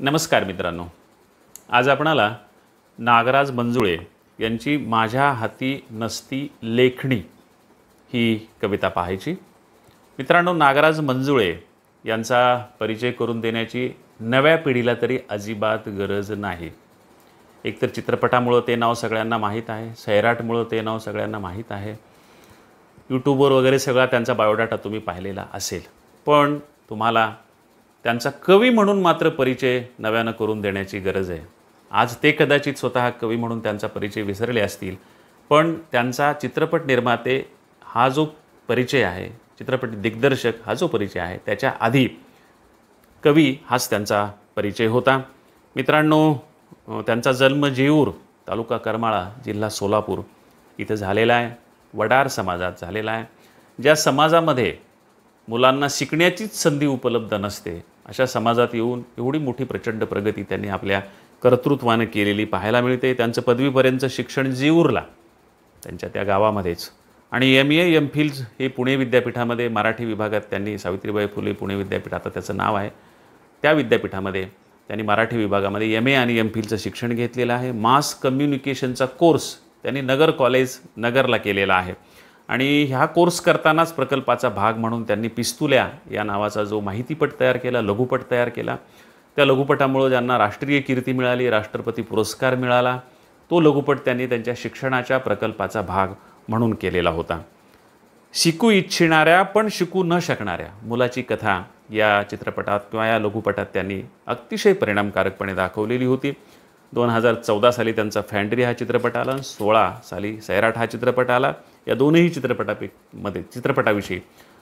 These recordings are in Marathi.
नमस्कार मित्रांनो आज आपणाला नागराज मंजुळे यांची माझ्या हाती नसती लेखणी ही कविता पाहायची मित्रांनो नागराज मंजुळे यांचा परिचय करून देण्याची नव्या पिढीला तरी अजिबात गरज नाही एकतर चित्रपटामुळं ते नाव सगळ्यांना माहीत आहे सैराटमुळं ते नाव सगळ्यांना माहीत आहे यूट्यूबवर वगैरे सगळा त्यांचा बायोडाटा तुम्ही पाहिलेला असेल पण तुम्हाला त्यांचा कवी म्हणून मात्र परिचय नव्यानं करून देण्याची गरज आहे आज ते कदाचित स्वतः कवी म्हणून त्यांचा परिचय विसरले असतील पण त्यांचा चित्रपट निर्माते हा जो परिचय आहे चित्रपट दिग्दर्शक हा जो परिचय आहे त्याच्या आधी कवी हाच त्यांचा परिचय होता मित्रांनो त्यांचा जन्म जेऊर तालुका करमाळा जिल्हा सोलापूर इथं झालेला आहे वडार समाजात झालेला आहे ज्या समाजामध्ये मुलांना शिकण्याचीच संधी उपलब्ध नसते अशा समाजात येऊन एवढी मोठी प्रचंड प्रगती त्यांनी आपल्या कर्तृत्वानं केलेली पाहायला मिळते त्यांचं पदवीपर्यंतचं शिक्षण उरला त्यांच्या त्या गावामध्येच आणि एम ए एम फिल्स हे पुणे विद्यापीठामध्ये मराठी विभागात त्यांनी सावित्रीबाई फुले पुणे विद्यापीठ आता त्याचं नाव आहे त्या विद्यापीठामध्ये त्यांनी मराठी विभागामध्ये एम ए आणि एम फिलचं शिक्षण घेतलेलं आहे मास कम्युनिकेशनचा कोर्स त्यांनी नगर कॉलेज नगरला केलेला आहे आणि ह्या कोर्स करतानाच प्रकल्पाचा भाग म्हणून त्यांनी पिस्तुल्या या नावाचा जो माहितीपट तयार केला लघुपट तयार केला त्या लघुपटामुळं ज्यांना राष्ट्रीय कीर्ती मिळाली राष्ट्रपती पुरस्कार मिळाला तो लघुपट त्यांनी त्यांच्या शिक्षणाच्या प्रकल्पाचा भाग म्हणून केलेला होता शिकू इच्छिणाऱ्या पण शिकू न शकणाऱ्या मुलाची कथा या चित्रपटात किंवा या लघुपटात त्यांनी अतिशय परिणामकारकपणे दाखवलेली होती दोन हजार चौदा साली त्यांचा फँड्री हा चित्रपट आला सोळा साली सैराट हा चित्रपट आला या दोनही मध्ये चित्रपटाविषयी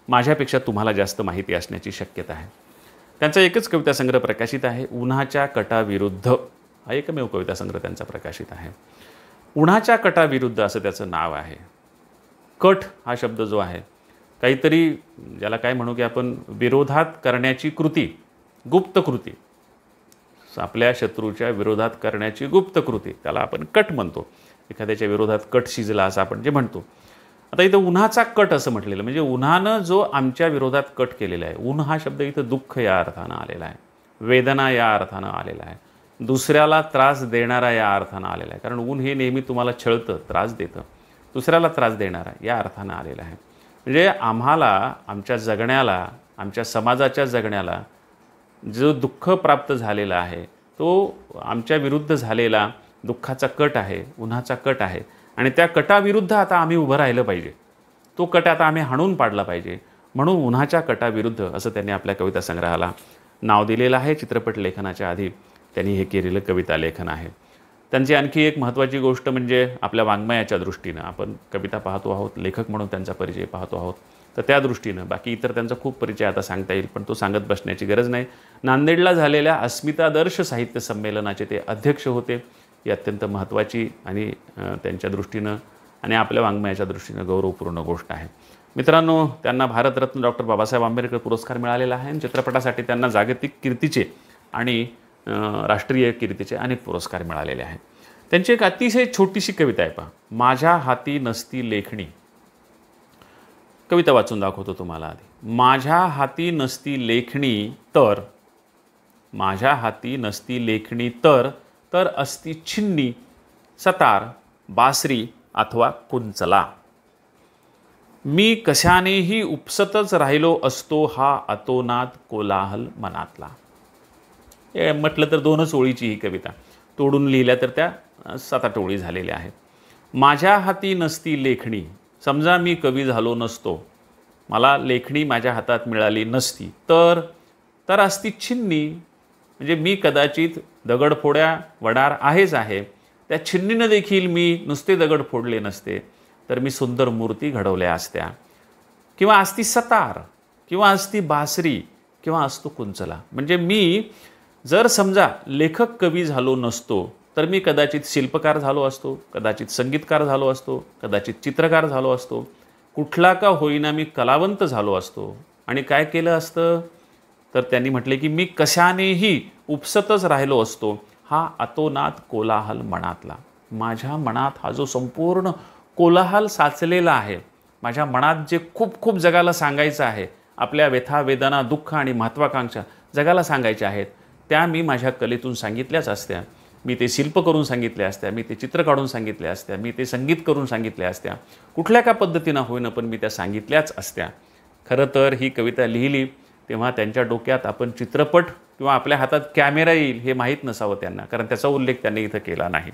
माझ्यापेक्षा तुम्हाला जास्त माहिती असण्याची शक्यता आहे त्यांचा एकच कविता संग्रह प्रकाशित आहे उन्हाच्या कटाविरुद्ध हा एकमेव कविता संग्रह त्यांचा प्रकाशित आहे उन्हाच्या कटाविरुद्ध असं त्याचं नाव आहे कट हा शब्द जो आहे काहीतरी ज्याला काय म्हणू की आपण विरोधात करण्याची कृती गुप्त कृती आपल्या शत्रूच्या विरोधात करण्याची गुप्त कृती त्याला आपण कट म्हणतो एखाद्याच्या विरोधात कट शिजला असं आपण जे म्हणतो आता इथं उन्हाचा कट असं म्हटलेलं म्हणजे उन्हानं जो आमच्या विरोधात कट केलेला आहे ऊन हा शब्द इथं दुःख या अर्थानं आलेला आहे वेदना या अर्थानं आलेला आहे दुसऱ्याला त्रास देणारा या अर्थानं आलेला आहे कारण ऊन हे नेहमी तुम्हाला छळतं त्रास देतं दुसऱ्याला त्रास देणारा या अर्थानं आलेला आहे म्हणजे आम्हाला आमच्या जगण्याला आमच्या समाजाच्या जगण्याला जो दुःख प्राप्त झालेला आहे तो आमच्या विरुद्ध झालेला दुःखाचा कट आहे उन्हाचा कट आहे आणि त्या कटाविरुद्ध आता आम्ही उभं राहिलं पाहिजे तो कट आता आम्ही हाणून पाडला पाहिजे म्हणून उन्हाच्या कटाविरुद्ध असं त्यांनी आपल्या कविता संग्रहाला नाव दिलेलं आहे चित्रपट लेखनाच्या आधी त्यांनी हे केलेलं कविता लेखन आहे त्यांची आणखी एक महत्त्वाची गोष्ट म्हणजे आपल्या वाङ्मयाच्या दृष्टीनं आपण कविता पाहतो आहोत लेखक म्हणून त्यांचा परिचय पाहतो आहोत तर त्या दृष्टीनं बाकी इतर त्यांचा खूप परिचय आता सांगता येईल पण तो सांगत बसण्याची गरज नाही नांदेडला झालेल्या अस्मितादर्श साहित्य संमेलनाचे ते अध्यक्ष होते ही अत्यंत महत्त्वाची आणि त्यांच्या दृष्टीनं आणि आपल्या वाङ्मयाच्या दृष्टीनं गौरवपूर्ण गोष्ट आहे मित्रांनो त्यांना भारतरत्न डॉक्टर बाबासाहेब आंबेडकर पुरस्कार मिळालेला आहे आणि चित्रपटासाठी त्यांना जागतिक कीर्तीचे आणि राष्ट्रीय कीर्तीचे अनेक पुरस्कार मिळालेले आहेत त्यांची एक अतिशय छोटीशी कविता आहे पहा माझ्या हाती नसती लेखणी कविता वाचून दाखवतो तुम्हाला आधी माझ्या हाती नसती लेखणी तर माझ्या हाती नसती लेखणी तर तर असती छिन्नी सतार बासरी अथवा कुंचला मी कशानेही उपसतच राहिलो असतो हा अतोनात कोलाहल मनातला हे म्हटलं तर दोनच ओळीची ही कविता तोडून लिहिल्या तर त्या सात आठ ओळी झालेल्या आहेत माझ्या हाती नसती लेखणी समजा मी कवी झालो नसतो मला लेखणी माझ्या हातात मिळाली नसती तर तर असती छिन्नी म्हणजे मी कदाचित दगडफोड्या वडार आहेच आहे त्या छिन्नीनं देखील मी नुसते दगड फोडले नसते तर मी सुंदर मूर्ती घडवल्या असत्या किंवा असती सतार किंवा असती बासरी किंवा असतो कुंचला म्हणजे मी जर समजा लेखक कवी झालो नसतो तर मी कदाचित शिल्पकार झालो असतो कदाचित संगीतकार झालो असतो कदाचित चित्रकार झालो असतो कुठला का होईना मी कलावंत झालो असतो आणि काय केलं असतं तर त्यांनी म्हटले की मी कशानेही उपसतच राहिलो असतो हा अतोनात कोलाहल मनातला माझ्या मनात हा जो संपूर्ण कोलाहल साचलेला आहे माझ्या मनात जे खूप खूप जगाला सांगायचं आहे आपल्या व्यथा वेदना दुःख आणि महत्त्वाकांक्षा जगाला सांगायच्या आहेत त्या मी माझ्या कलेतून सांगितल्याच असत्या मी ते शिल्प करून सांगितले असत्या मी ते चित्र काढून सांगितले असत्या मी ते संगीत करून सांगितल्या असत्या कुठल्या का पद्धतीनं होईनं पण मी त्या सांगितल्याच असत्या खरं तर ही कविता लिहिली तेव्हा त्यांच्या डोक्यात आपण चित्रपट किंवा आपल्या हातात कॅमेरा येईल हे माहीत नसावं त्यांना कारण त्याचा उल्लेख त्यांनी इथं केला नाही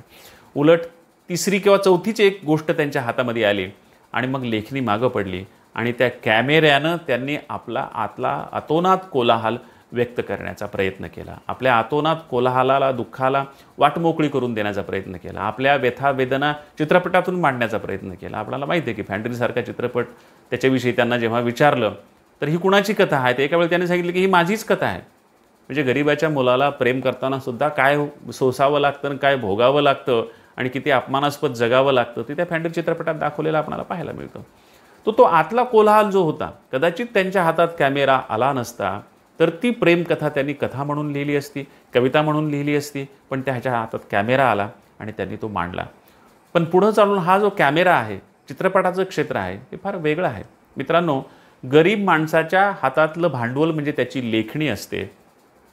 उलट तिसरी किंवा चौथीची एक गोष्ट त्यांच्या हातामध्ये आली आणि मग लेखणी मागं पडली आणि त्या कॅमेऱ्यानं त्यांनी आपला आतला अतोनात कोलाहल व्यक्त करण्याचा प्रयत्न केला आपल्या आतोनात कोलाहाला दुःखाला वाटमोकळी करून देण्याचा प्रयत्न केला आपल्या व्यथा वेदना चित्रपटातून मांडण्याचा प्रयत्न केला आपल्याला माहिती आहे की फॅन्ड्रीसारखा चित्रपट त्याच्याविषयी त्यांना जेव्हा विचारलं तर ही कुणाची कथा आहे ते एका वेळी त्याने सांगितलं की ही माझीच कथा आहे म्हणजे गरिबाच्या मुलाला प्रेम करताना सुद्धा काय सोसावं लागतं आणि काय भोगावं लागतं आणि किती अपमानास्पद जगावं लागतं ते त्या फँडर चित्रपटात दाखवलेला आपल्याला पाहायला मिळतं तो तो आतला कोलाहल जो होता कदाचित त्यांच्या हातात कॅमेरा आला नसता तर ती प्रेमकथा त्यांनी कथा म्हणून लिहिली असती कविता म्हणून लिहिली असती पण त्याच्या हातात कॅमेरा आला आणि त्यांनी तो मांडला पण पुढं चालून हा जो कॅमेरा आहे चित्रपटाचं क्षेत्र आहे ते फार वेगळं आहे मित्रांनो गरीब माणसाच्या हातातलं भांडवल म्हणजे त्याची लेखणी असते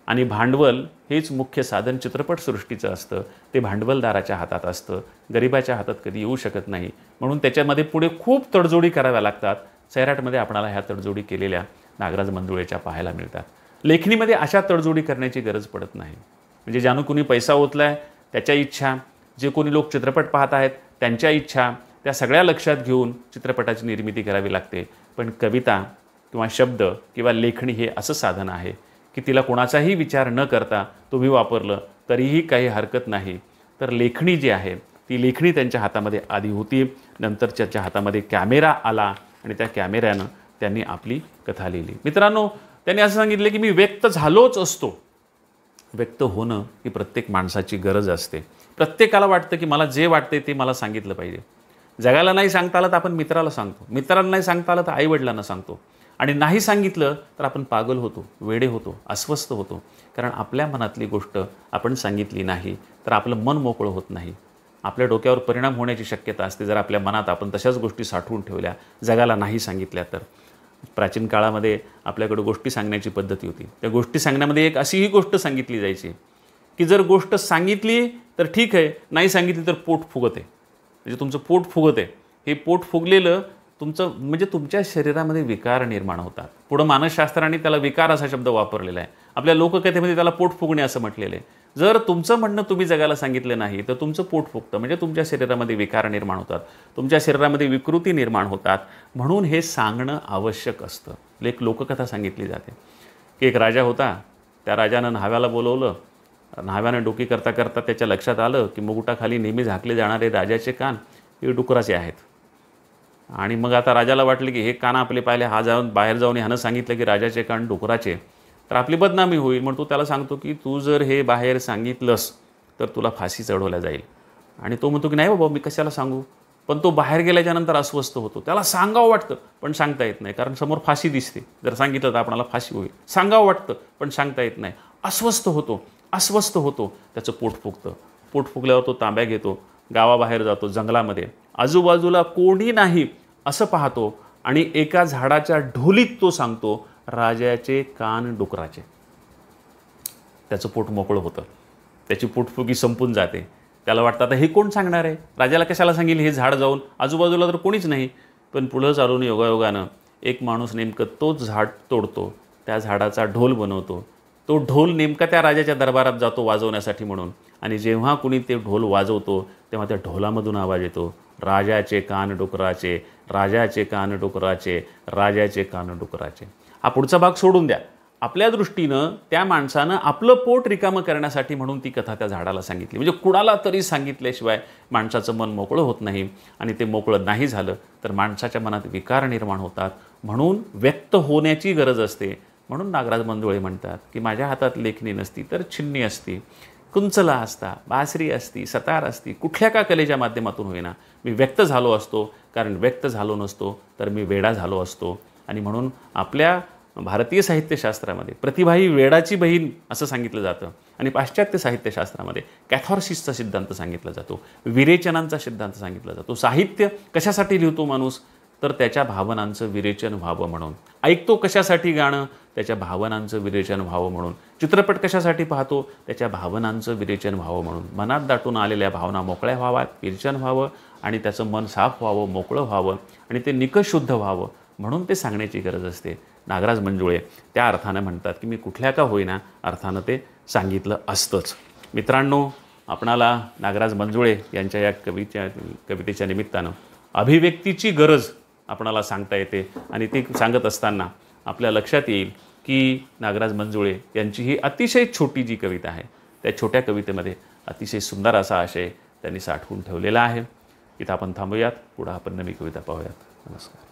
आणि भांडवल हेच मुख्य साधन चित्रपटसृष्टीचं असतं ते भांडवलदाराच्या हातात असतं गरिबाच्या हातात कधी येऊ शकत नाही म्हणून त्याच्यामध्ये पुढे खूप तडजोडी कराव्या लागतात सैराटमध्ये आपणाला ह्या तडजोडी केलेल्या नागराज मंजुळेच्या पाहायला मिळतात लेखणीमध्ये अशा तडजोडी करण्याची गरज पडत नाही म्हणजे ज्यानं कुणी पैसा ओतला आहे त्याच्या इच्छा जे कोणी लोक चित्रपट पाहत आहेत त्यांच्या इच्छा त्या सगळ्या लक्षात घेऊन चित्रपटाची निर्मिती करावी लागते पण कविता किंवा शब्द किंवा लेखणी हे असं साधन आहे की तिला कोणाचाही विचार न करता तुम्ही वापरलं तरीही काही हरकत नाही तर लेखणी जी आहे ती लेखणी त्यांच्या हातामध्ये आधी होती नंतर त्याच्या हातामध्ये कॅमेरा आला आणि त्या कॅमेऱ्यानं त्यांनी आपली कथा लिहिली मित्रांनो त्यांनी असं सांगितलं की मी व्यक्त झालोच असतो व्यक्त होणं ही प्रत्येक माणसाची गरज असते प्रत्येकाला वाटतं की मला जे वाटते ते मला सांगितलं पाहिजे जगाला नाही सांगता आलं तर आपण मित्राला सांगतो मित्राला नाही सांगता आलं तर आईवडिलांना सांगतो आणि नाही सांगितलं तर आपण पागल होतो वेडे होतो अस्वस्थ होतो कारण आपल्या मनातली गोष्ट आपण सांगितली नाही तर आपलं मन मोकळं होत नाही आपल्या डोक्यावर परिणाम होण्याची शक्यता असते जर आपल्या मनात आपण तशाच गोष्टी साठवून ठेवल्या जगाला नाही सांगितल्या तर प्राचीन काळामध्ये आपल्याकडे गोष्टी सांगण्याची पद्धती होती त्या गोष्टी सांगण्यामध्ये एक अशीही गोष्ट सांगितली जायची की जर गोष्ट सांगितली तर ठीक आहे नाही सांगितली तर पोट फुगत आहे म्हणजे तुमचं पोट फुगत आहे हे पोट फुगलेलं तुमचं म्हणजे तुमच्या शरीरामध्ये विकार निर्माण होतात पुढं मानसशास्त्राने त्याला विकार असा शब्द वापरलेला आहे आपल्या लोककथेमध्ये त्याला पोट फुगणे असं म्हटलेलं आहे जर तुमचं म्हणणं तुम्ही जगायला सांगितलं नाही तर तुमचं पोट फुगतं म्हणजे तुमच्या शरीरामध्ये विकार निर्माण होतात तुमच्या शरीरामध्ये विकृती निर्माण होतात म्हणून हे सांगणं आवश्यक असतं एक लोककथा सांगितली जाते की एक राजा होता त्या राजानं न्हाव्याला बोलवलं न्हाव्यानं डोकी करता करता त्याच्या लक्षात आलं की मुगुटाखाली नेहमी झाकले जाणारे राजाचे कान हे डुकराचे आहेत आणि मग आता राजाला वाटलं की हे कान आपले पाहिले हा जाऊन बाहेर जाऊन ह्यानं सांगितलं की राजाचे कान डुकराचे तर आपली बदनामी होईल म्हणून तो त्याला सांगतो की तू जर हे बाहेर सांगितलंस तर तुला फाशी चढवल्या जाईल आणि तो म्हणतो की नाही बाबा मी कशाला सांगू पण तो बाहेर गेल्याच्यानंतर अस्वस्थ होतो त्याला सांगावं वाटतं पण सांगता येत नाही कारण समोर फाशी दिसते जर सांगितलं तर आपणाला फाशी होईल सांगावं वाटतं पण सांगता येत नाही अस्वस्थ होतो अस्वस्थ होतो त्याचं पोट फुगतं पोट फुगल्यावर तो तांब्या घेतो गावाबाहेर जातो जंगलामध्ये आजूबाजूला कोणी नाही असं पाहतो आणि एका झाडाच्या ढोलीत तो सांगतो राजाचे कान डुकराचे त्याचं पोट मोकळं होतं त्याची पोटफुगी संपून जाते त्याला वाटतं आता हे कोण सांगणार आहे राजाला कशाला सांगेल हे झाड जाऊन आजूबाजूला तर कोणीच नाही पण पुढं चालून योगायोगानं एक माणूस नेमकं तोच झाड तोडतो त्या झाडाचा ढोल बनवतो तो ढोल नेमका त्या राजाच्या दरबारात जातो वाजवण्यासाठी म्हणून आणि जेव्हा कुणी ते ढोल वाजवतो तेव्हा त्या ढोलामधून आवाज येतो राजाचे कान डुकराचे राजाचे कान डुकराचे राजाचे कान डुकराचे हा पुढचा भाग सोडून द्या आपल्या दृष्टीनं त्या माणसानं आपलं पोट रिकामं करण्यासाठी म्हणून ती कथा त्या झाडाला सांगितली म्हणजे कुणाला तरी सांगितल्याशिवाय माणसाचं मन मोकळं होत नाही आणि ते मोकळं नाही झालं तर माणसाच्या मनात विकार निर्माण होतात म्हणून व्यक्त होण्याची गरज असते म्हणून नागराज मंजुळे म्हणतात की माझ्या हातात लेखणी नसती तर छिन्नी असती कुंचला असता बासरी असती सतार असती कुठल्या का कलेच्या माध्यमातून होईना मी व्यक्त झालो असतो कारण व्यक्त झालो नसतो तर मी वेडा झालो असतो आणि म्हणून आपल्या भारतीय साहित्यशास्त्रामध्ये प्रतिभा ही वेडाची बहीण असं सांगितलं जातं आणि पाश्चात्य साहित्यशास्त्रामध्ये कॅथॉर्सिसचा सिद्धांत सांगितला जातो विरेचनांचा सिद्धांत सांगितला जातो साहित्य कशासाठी लिहितो माणूस तर त्याच्या भावनांचं विरेचन व्हावं म्हणून ऐकतो कशासाठी गाणं त्याच्या भावनांचं विरेचन व्हावं म्हणून चित्रपट कशासाठी पाहतो त्याच्या भावनांचं विरेचन व्हावं म्हणून मनात दाटून आलेल्या भावना मोकळ्या व्हाव्यात विरेचन व्हावं आणि त्याचं मन साफ व्हावं मोकळं व्हावं आणि ते निकषशुद्ध व्हावं म्हणून ते सांगण्याची गरज असते नागराज मंजुळे त्या अर्थानं म्हणतात की मी कुठल्या का होईना अर्थानं ते सांगितलं असतंच मित्रांनो आपणाला नागराज मंजुळे यांच्या या कवीच्या कवितेच्या निमित्तानं अभिव्यक्तीची गरज आपणाला सांगता येते आणि ती सांगत असताना आपल्या लक्षात येईल की नागराज मंजुळे यांची ही अतिशय छोटी जी कविता आहे त्या छोट्या कवितेमध्ये अतिशय सुंदर असा आशय त्यांनी साठवून ठेवलेला आहे इथं आपण थांबूयात पुढं आपण नवी कविता पाहूयात नमस्कार